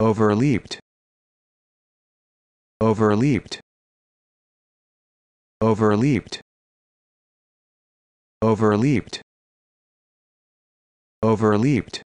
overleaped overleaped overleaped overleaped overleaped